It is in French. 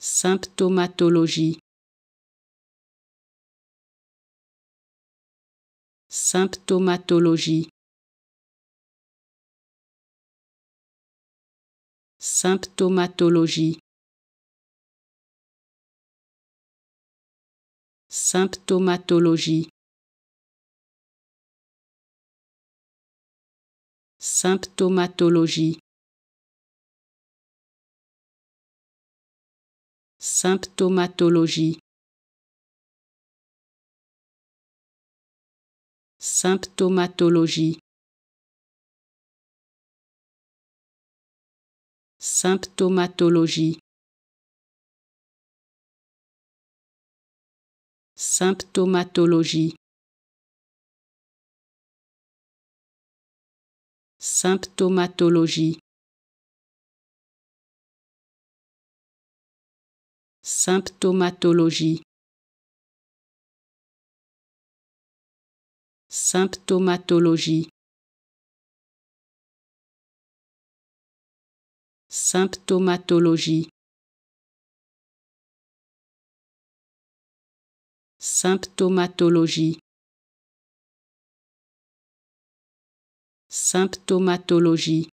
Symptomatologie. Symptomatologie. Symptomatologie. Symptomatologie. Symptomatologie. Symptomatologie. Symptomatologie. Symptomatologie. Symptomatologie. Symptomatologie. Symptomatologie. Symptomatologie. Symptomatologie. Symptomatologie. Symptomatologie.